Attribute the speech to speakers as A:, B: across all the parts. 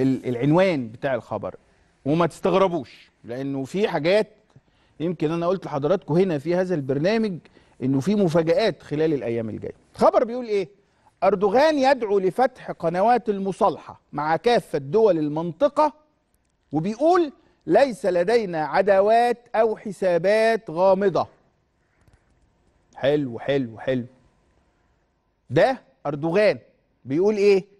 A: العنوان بتاع الخبر وما تستغربوش لانه في حاجات يمكن انا قلت لحضراتكم هنا في هذا البرنامج انه في مفاجات خلال الايام الجايه الخبر بيقول ايه اردوغان يدعو لفتح قنوات المصالحه مع كافه دول المنطقه وبيقول ليس لدينا عداوات او حسابات غامضه حلو حلو حلو ده اردوغان بيقول ايه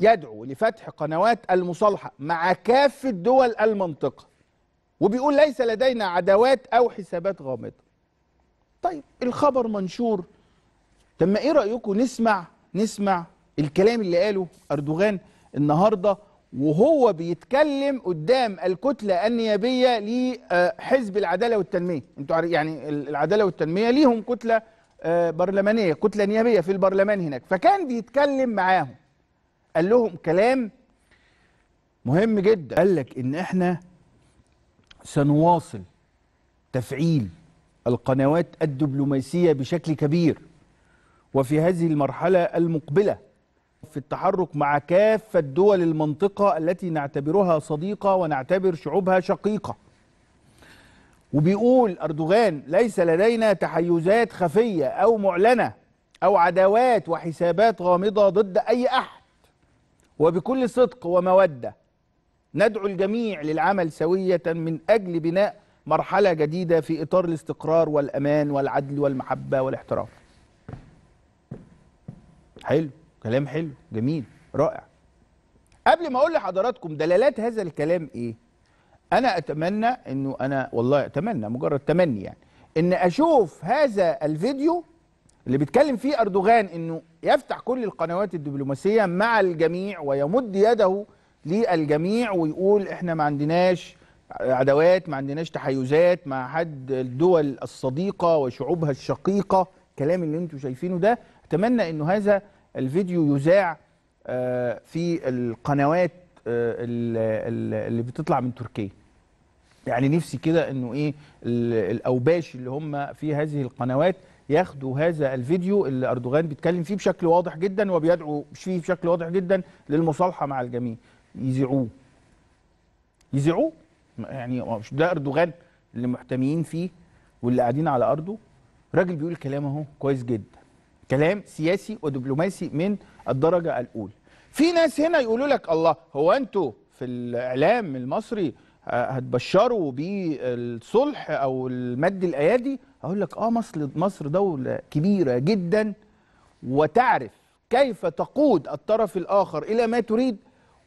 A: يدعو لفتح قنوات المصالحة مع كافة دول المنطقة وبيقول ليس لدينا عداوات أو حسابات غامضة طيب الخبر منشور طب ما إيه رأيكم نسمع نسمع الكلام اللي قاله أردوغان النهاردة وهو بيتكلم قدام الكتلة النيابية لحزب العدالة والتنمية انتوا يعني العدالة والتنمية ليهم كتلة آه، برلمانية كتلة نيابية في البرلمان هناك فكان بيتكلم معاهم قال لهم كلام مهم جدا قال لك ان احنا سنواصل تفعيل القنوات الدبلوماسيه بشكل كبير وفي هذه المرحله المقبله في التحرك مع كافه دول المنطقه التي نعتبرها صديقه ونعتبر شعوبها شقيقه وبيقول اردوغان ليس لدينا تحيزات خفيه او معلنه او عداوات وحسابات غامضه ضد اي احد وبكل صدق ومودة ندعو الجميع للعمل سوية من أجل بناء مرحلة جديدة في إطار الاستقرار والأمان والعدل والمحبة والاحترام حلو كلام حلو جميل رائع قبل ما اقول لحضراتكم دلالات هذا الكلام ايه انا اتمنى انه انا والله اتمنى مجرد تمني يعني ان اشوف هذا الفيديو اللي بيتكلم فيه اردوغان انه يفتح كل القنوات الدبلوماسية مع الجميع ويمد يده للجميع ويقول احنا ما عندناش عداوات ما عندناش تحيزات مع حد الدول الصديقة وشعوبها الشقيقة الكلام اللي انتم شايفينه ده اتمنى انه هذا الفيديو يذاع آه، في القنوات آه، اللي بتطلع من تركيا يعني نفسي كده انه ايه الاوباش اللي هم في هذه القنوات ياخدوا هذا الفيديو اللي اردوغان بيتكلم فيه بشكل واضح جدا وبيدعو فيه بشكل واضح جدا للمصالحه مع الجميع يذيعوه يذيعوه يعني مش ده اردوغان اللي محتميين فيه واللي قاعدين على ارضه راجل بيقول كلام اهو كويس جدا كلام سياسي ودبلوماسي من الدرجه الاولى في ناس هنا يقولوا لك الله هو انتوا في الاعلام المصري هتبشروا بالصلح او المد الايادي اقول لك اه مصر مصر دوله كبيره جدا وتعرف كيف تقود الطرف الاخر الى ما تريد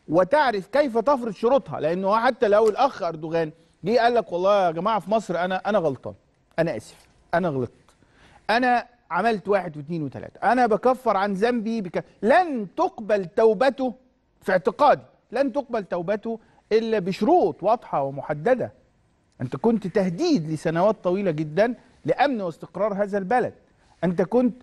A: وتعرف كيف تفرض شروطها لانه حتى لو الاخ اردوغان جه قال لك والله يا جماعه في مصر انا انا غلطان انا اسف انا غلطت انا عملت واحد واثنين وثلاثه انا بكفر عن ذنبي بك... لن تقبل توبته في اعتقادي لن تقبل توبته إلا بشروط واضحة ومحددة أنت كنت تهديد لسنوات طويلة جدا لأمن واستقرار هذا البلد أنت كنت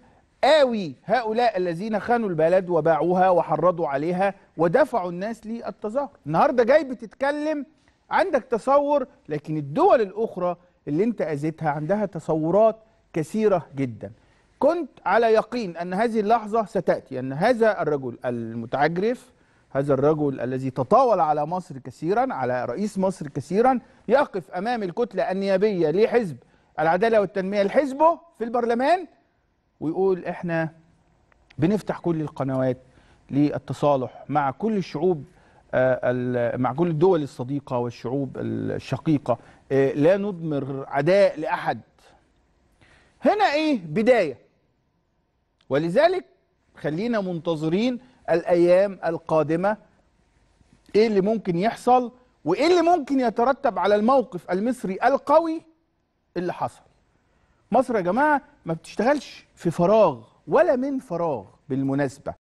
A: آوي هؤلاء الذين خانوا البلد وباعوها وحرضوا عليها ودفعوا الناس للتظاهر النهاردة جاي بتتكلم عندك تصور لكن الدول الأخرى اللي انت أذيتها عندها تصورات كثيرة جدا كنت على يقين أن هذه اللحظة ستأتي أن هذا الرجل المتعجرف هذا الرجل الذي تطاول على مصر كثيرا على رئيس مصر كثيرا يقف امام الكتله النيابيه لحزب العداله والتنميه لحزبه في البرلمان ويقول احنا بنفتح كل القنوات للتصالح مع كل الشعوب آه، مع كل الدول الصديقه والشعوب الشقيقه آه، لا نضمر عداء لاحد هنا ايه بدايه ولذلك خلينا منتظرين الايام القادمه ايه اللي ممكن يحصل وايه اللي ممكن يترتب على الموقف المصري القوي اللي حصل مصر يا جماعه ما بتشتغلش في فراغ ولا من فراغ بالمناسبه